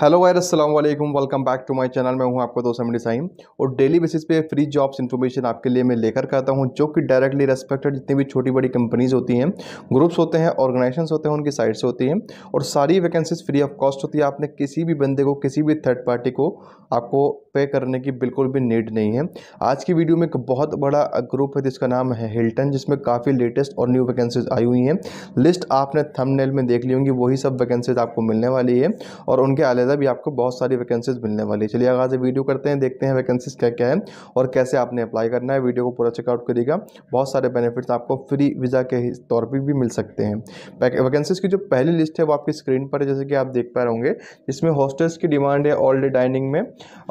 hello वायर असलम welcome back to my channel मैं हूं आपका दोस्त अमित साइम और डेली बेसिस पे फ्री जॉब्स इन्फॉर्मेशन आपके लिए मैं लेकर करता हूं जो कि डायरेक्टली रेस्पेक्टेड जितनी भी छोटी बड़ी कंपनीज होती हैं ग्रुप्स होते हैं ऑर्गेनाइजेशन होते हैं उनकी साइट्स होती हैं और सारी वैकेंसीज फ्री ऑफ कॉस्ट होती है आपने किसी भी बंदे को किसी भी थर्ड पार्टी को आपको पे करने की बिल्कुल भी नीड नहीं है आज की वीडियो में एक बहुत बड़ा ग्रुप है जिसका नाम है हिल्टन जिसमें काफ़ी लेटेस्ट और न्यू वैकेंसीज आई हुई हैं लिस्ट आपने थमनेल में देख ली होंगी वही सब वैकेंसीज आपको मिलने वाली है और उनके अलहदा भी आपको बहुत सारी वैकेंसीज मिलने वाली है चलिए आगाज़ वीडियो करते हैं देखते हैं वैकेंसीज क्या क्या है और कैसे आपने अप्लाई करना है वीडियो को पूरा चेकआउट करिएगा बहुत सारे बेनिफिट्स आपको फ्री वीज़ा के तौर पर भी मिल सकते हैं वैकेंसीज की जो पहली लिस्ट है वो आपकी स्क्रीन पर है जैसे कि आप देख पा रहे होंगे इसमें हॉस्टल्स की डिमांड है ऑल डे डाइनिंग में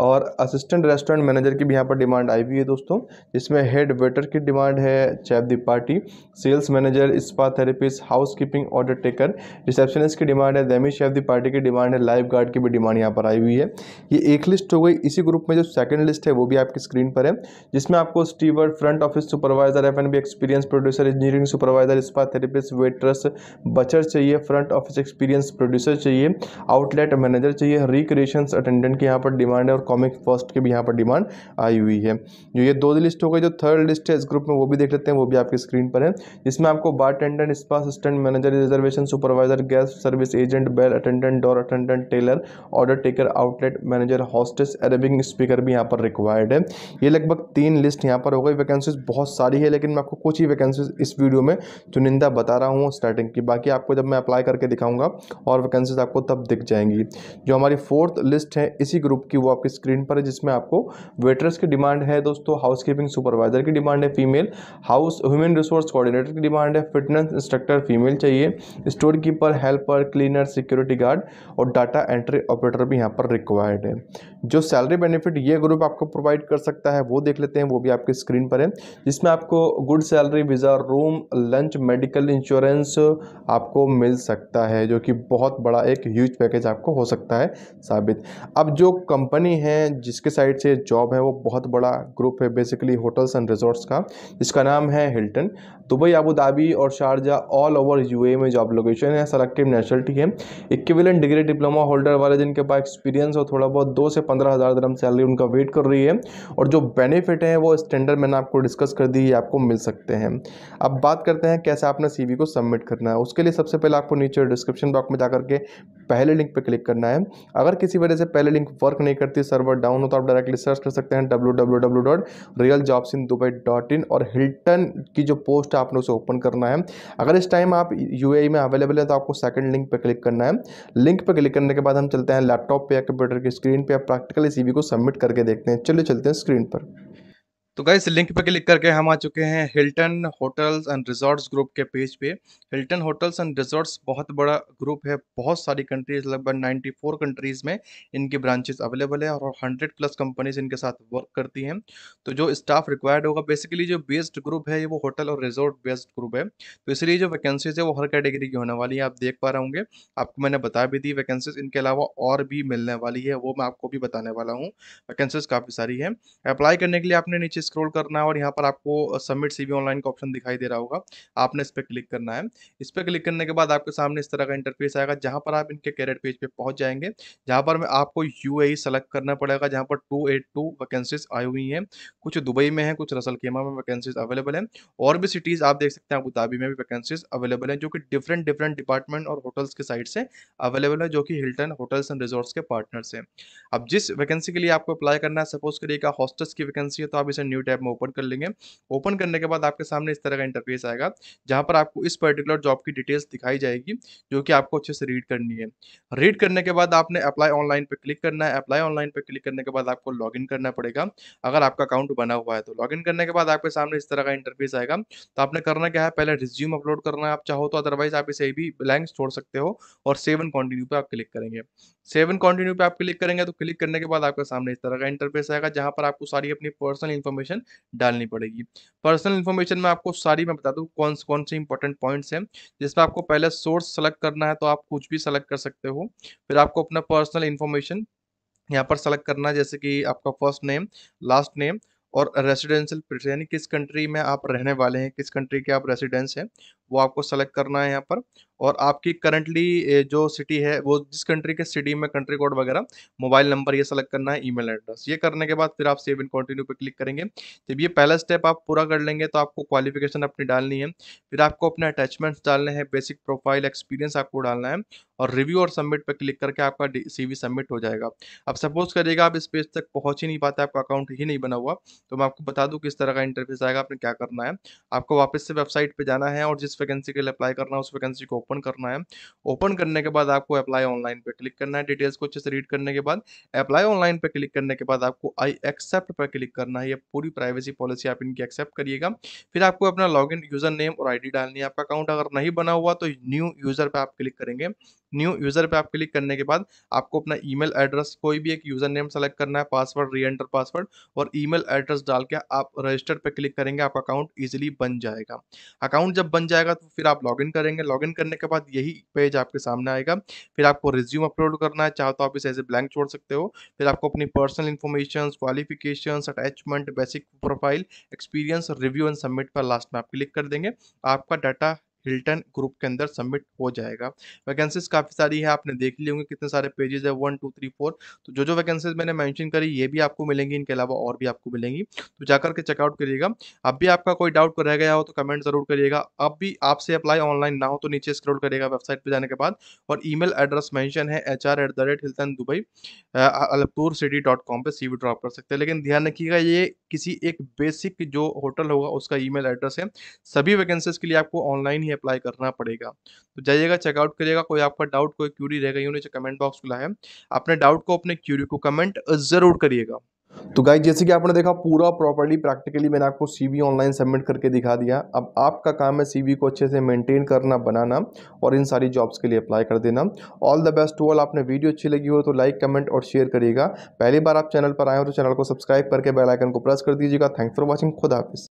और असिस्टेंट रेस्टोरेंट मैनेजर की भी यहाँ पर डिमांड आई हुई है दोस्तों जिसमें हेड वेटर की डिमांड है chef de partie sales manager spa therapist housekeeping order taker receptionist की डिमांड है दैमी शेफ दी पार्टी की डिमांड है लाइफ गार्ड की की भी डिमांड यहाँ पर आई हुई है ये एक लिस्ट हो गई इसी ग्रुप में जो सेकंड लिस्ट है वो भी आपकी स्क्रीन पर है जिसमें आपको steward front office supervisor F experience producer engineering supervisor spa therapist waiters butcher चाहिए फ्रंट ऑफिस एक्सपीरियंस प्रोड्यूसर चाहिए आउटलेट मैनेजर चाहिए रिक्रिएशन अटेंडेंट की यहाँ पर डिमांड है और कॉमिक फर्स्ट की भी यहाँ पर डिमांड आई हुई है जो ये दो लिस्ट हो गई जो थर्ड लिस्ट है इस ग्रुप में वो भी देख लेते हैं वो भी आपकी स्क्रीन पर है जिसमें आपको bar attendant spa assistant manager reservation supervisor guest service agent bell attendant door attendant tailor order taker outlet manager hostess Arabic speaker भी यहाँ पर रिक्वायर्ड है ये लगभग तीन लिस्ट यहाँ पर हो गई वैकेंसीज बहुत सारी है लेकिन मैं आपको कुछ ही वैकेंसीज इस वीडियो में चुनिंदा बता रहा हूँ स्टार्टिंग की बाकी आपको जब मैं अप्लाई करके दिखाऊंगा और वैकेंसीज आपको तब दिख जाएंगी जो हमारी फोर्थ लिस्ट है इसी ग्रुप की वो आपकी स्क्रीन पर है जिसमें आपको वेटर्स की डिमांड है दोस्तों हाउस कीपिंग सुपरवाइजर की डिमांड है female house human resource coordinator की डिमांड है फिटनेस इंस्ट्रक्टर फीमेल चाहिए storekeeper helper cleaner security guard और डाटा एंट्री ऑपरेटर भी यहाँ पर रिक्वायर्ड है जो सैलरी बेनिफिट ये ग्रुप आपको प्रोवाइड कर सकता है वो देख लेते हैं वो भी आपके स्क्रीन पर है जिसमें आपको good salary visa room lunch medical insurance आपको मिल सकता है जो कि बहुत बड़ा एक ह्यूज पैकेज आपको हो सकता है साबित अब जो कंपनी है जिसके साइड से जॉब है वो बहुत बड़ा ग्रुप है बेसिकली होटल्स एंड रिजॉर्ट्स का जिसका नाम है हिल्टन दुबई अबू धाबी और शारजा ऑल ओवर यू में जॉब लोकेशन है सेलेक्टिव नेशनलिटी है इक्विलेंट डिग्री डिप्लोमा होल्डर वाले वाले जिनके पास एक्सपीरियंस हो थोड़ा बहुत दो से पंद्रह हज़ार दरम सैलरी उनका वेट कर रही है और जो बेनिफिट हैं वो स्टैंडर्ड मैंने आपको डिस्कस कर दी है आपको मिल सकते हैं अब बात करते हैं कैसे आपने सी को सबमिट करना है उसके लिए सबसे पहले आपको नीचे डिस्क्रिप्शन बॉक्स में जा करके पहले लिंक पर क्लिक करना है अगर किसी वजह से पहले लिंक वर्क नहीं करती सर्वर डाउन हो तो आप डायरेक्टली सर्च कर सकते हैं डब्ल्यू और हिल्टन की जो पोस्ट है आपने उसे ओपन करना है अगर इस टाइम आप यू e में अवेलेबल है तो आपको सेकंड लिंक पर क्लिक करना है लिंक पर क्लिक करने के बाद हम चल चलते हैं लैपटॉप पे या कंप्यूटर की स्क्रीन पे आप प्रैक्टिकली सीवी को सबमिट करके देखते हैं चलिए चलते हैं स्क्रीन पर तो गाइस लिंक पे क्लिक करके हम आ चुके हैं Hilton hotels and resorts group के पेज पे हिल्टन होटल्स एंड रिजॉर्ट्स बहुत बड़ा ग्रुप है बहुत सारी कंट्रीज लगभग 94 कंट्रीज में इनकी ब्रांचेस अवेलेबल है और 100 प्लस कंपनीज इनके साथ वर्क करती हैं तो जो स्टाफ रिक्वायर्ड होगा बेसिकली जो बेस्ड ग्रुप है ये वो होटल और रिजॉर्ट बेस्ड ग्रुप है तो इसलिए जो वैकेंसीज है वो हर कैटेगरी की होने वाली है आप देख पा रहे होंगे आपको मैंने बता भी दी वैकेंसीज इनके अलावा और भी मिलने वाली है वो मैं आपको भी बताने वाला हूँ वैकेंसीज काफ़ी सारी है अप्लाई करने के लिए आपने नीचे से स्क्रॉल करना है और यहाँ पर आपको सबमिट सी ऑनलाइन का ऑप्शन दिखाई दे रहा होगा आपने इस पर क्लिक करना है इस पर क्लिक करने के बाद आपके सामने इस तरह का इंटरफेस आएगा जहाँ पर आप इनके कैरेट पेज पे पहुँच जाएंगे जहाँ पर आपको यू ए सेलेक्ट करना पड़ेगा जहाँ पर टू एट टू वैकेंसीज आई हुई हैं कुछ दुबई में है कुछ रसल खेमा में वैकेंसीज अवेलेबल हैं और भी सिटीज़ आप देख सकते हैं अबू धाबी में भी वैकेंसीज अवेलेबल हैं जो कि डिफरेंट डिफरेंट डिपार्टमेंट और होटल्स के साइड से अवेलेबल है जो कि हिल्टन होटल्स एंड रिजॉर्ट्स के पार्टनर्स हैं अब जिस वैकेंसी के लिए आपको अप्लाई करना है सपोज करिएगा हॉस्टल्स की वैकेंसी है तो आप इसे न्यू टैब में ओपन कर लेंगे ओपन करने के बाद आपके सामने इस तरह का इंटरफेस आएगा जहाँ पर आपको इस पर्टिकुलर जॉब की डिटेल्स दिखाई जाएगी जो कि आपको अच्छे से रीड करनी है रीड करने के बाद आपने अप्लाई ऑनलाइन पर क्लिक करना है अप्लाई ऑनलाइन पर क्लिक करने के बाद आपको लॉग करना पड़ेगा अगर आपका अकाउंट बना हुआ है तो लॉग करने के बाद आपके सामने इस तरह का इंटरफेस आएगा तो आपने करना क्या है पहले रिज्यूम अपलोड करना है आप चाहो तो अदरवाइज आप इसे भी ब्लैंक छोड़ सकते हो और सेवन कॉन्टिन्यू पर आप क्लिक करेंगे सेवन कॉन्टिन्यू पर आप क्लिक करेंगे तो क्लिक करने के बाद आपके सामने इस तरह का इंटरफेस आएगा जहाँ पर आपको सारी अपनी पर्सनल इन्फॉर्मेशन इन्फॉर्मेशन डालनी पड़ेगी पर्सनल इन्फॉर्मेशन में आपको सारी मैं बता दूँ कौन कौन से इंपॉर्टेंट पॉइंट्स हैं जिसमें आपको पहले सोर्स सेलेक्ट करना है तो आप कुछ भी सेलेक्ट कर सकते हो फिर आपको अपना पर्सनल इन्फॉर्मेशन यहाँ पर सेलेक्ट करना है जैसे कि आपका फर्स्ट नेम लास्ट नेम और रेसिडेंशियल यानी किस कंट्री में आप रहने वाले हैं किस कंट्री के आप रेसिडेंस हैं वो आपको सेलेक्ट करना है यहाँ पर और आपकी करंटली जो सिटी है वो जिस कंट्री के सिटी में कंट्री कोड वगैरह मोबाइल नंबर ये सेलेक्ट करना है ईमेल एड्रेस ये करने के बाद फिर आप सेव इन कंटिन्यू पे क्लिक करेंगे जब ये पहला स्टेप आप पूरा कर लेंगे तो आपको क्वालिफिकेशन अपनी डालनी है फिर आपको अपने अटैचमेंट्स डालने हैं बेसिक प्रोफाइल एक्सपीरियंस आपको डालना है और रिव्यू और सबमिट पर क्लिक करके आपका सी सबमिट हो जाएगा अब सपोज करिएगा आप इस पेज तक पहुँच ही नहीं पाते आपका अकाउंट ही नहीं बना हुआ तो मैं आपको बता दूँ किस तरह का इंटरफेस आएगा आपने क्या करना है आपको वापस से वेबसाइट पर जाना है और जिस वैकेंसी के लिए अप्लाई करना है उस वैकेंसी को ओपन करना है ओपन करने के बाद आपको अप्लाई ऑनलाइन पे क्लिक करना है डिटेल्स को अच्छे से रीड करने के बाद अप्लाई ऑनलाइन पे क्लिक करने के बाद आपको आई एक्सेप्ट पर क्लिक करना है ये पूरी प्राइवेसी पॉलिसी आप इनकी एक्सेप्ट करिएगा फिर आपको अपना लॉग यूजर नेम और आई डालनी है आपका अकाउंट अगर नहीं बना हुआ तो न्यू यूजर पर आप क्लिक करेंगे न्यू यूज़र पे आप क्लिक करने के बाद आपको अपना ईमेल एड्रेस कोई भी एक यूज़र नेम सेलेक्ट करना है पासवर्ड री एंटर पासवर्ड और ईमेल एड्रेस डाल के आप रजिस्टर पे क्लिक करेंगे आपका अकाउंट ईजिली बन जाएगा अकाउंट जब बन जाएगा तो फिर आप लॉगिन करेंगे लॉगिन करने के बाद यही पेज आपके सामने आएगा फिर आपको रिज्यूम अपलोड करना है चाहे तो आप इसे ऐसे ब्लैंक छोड़ सकते हो फिर आपको अपनी personal information qualification attachment basic profile experience review and submit पर लास्ट में आप क्लिक कर देंगे आपका डाटा हिल्टन ग्रुप के अंदर सबमिट हो जाएगा वैकेंसीज काफ़ी सारी है आपने देख ली होंगे कितने सारे पेजेस है वन टू थ्री फोर तो जो जो वैकेंसीज मैंने मैंशन करी ये भी आपको मिलेंगी इनके अलावा और भी आपको मिलेंगी तो जाकर के चेकआउट करिएगा अब भी आपका कोई डाउट रह गया हो तो कमेंट जरूर करिएगा अब भी आपसे अप्लाई ऑनलाइन ना हो तो नीचे स्क्रोल करिएगा वेबसाइट पर जाने के बाद और ई एड्रेस मैंशन है H R at the rate Hilton Dubai अलपुर सिटी डॉट कॉम पर सी ड्रॉप कर सकते हैं लेकिन ध्यान रखिएगा ये किसी एक बेसिक जो होटल होगा उसका ईमेल एड्रेस है सभी वैकेंसीज के लिए आपको ऑनलाइन ही ही अप्लाई करना पड़ेगा तो जाइएगा चेकआउट करिएगा कोई आपका डाउट कोई क्यूरी रहेगा ये नीचे कमेंट बॉक्स खुला है अपने डाउट को अपने क्यूरी को कमेंट ज़रूर करिएगा तो गाइज जैसे कि आपने देखा पूरा प्रॉपर्ली प्रैक्टिकली मैंने आपको सीवी ऑनलाइन सबमिट करके दिखा दिया अब आपका काम है सीवी को अच्छे से मेंटेन करना बनाना और इन सारी जॉब्स के लिए अप्लाई कर देना all the best to all आपने वीडियो अच्छी लगी हो तो लाइक कमेंट और शेयर करिएगा पहली बार आप चैनल पर आए हो तो चैनल को सब्सक्राइब करके बेलाइकन को प्रेस कर दीजिएगा थैंक्स फॉर वॉचिंग खुद हाफिज़